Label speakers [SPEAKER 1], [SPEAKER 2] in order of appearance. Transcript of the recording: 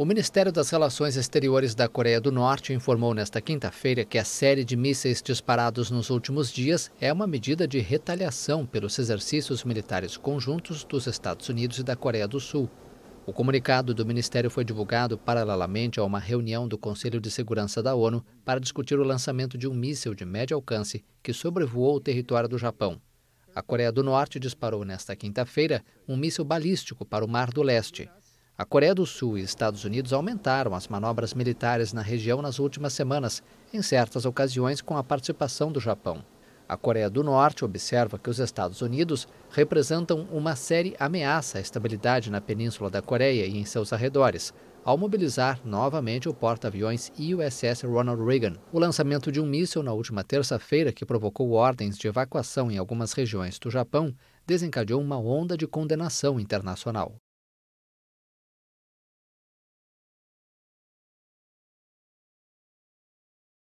[SPEAKER 1] O Ministério das Relações Exteriores da Coreia do Norte informou nesta quinta-feira que a série de mísseis disparados nos últimos dias é uma medida de retaliação pelos exercícios militares conjuntos dos Estados Unidos e da Coreia do Sul. O comunicado do Ministério foi divulgado paralelamente a uma reunião do Conselho de Segurança da ONU para discutir o lançamento de um míssil de médio alcance que sobrevoou o território do Japão. A Coreia do Norte disparou nesta quinta-feira um míssil balístico para o Mar do Leste. A Coreia do Sul e Estados Unidos aumentaram as manobras militares na região nas últimas semanas, em certas ocasiões com a participação do Japão. A Coreia do Norte observa que os Estados Unidos representam uma séria ameaça à estabilidade na Península da Coreia e em seus arredores, ao mobilizar novamente o porta-aviões USS Ronald Reagan. O lançamento de um míssil na última terça-feira, que provocou ordens de evacuação em algumas regiões do Japão, desencadeou uma onda de condenação internacional.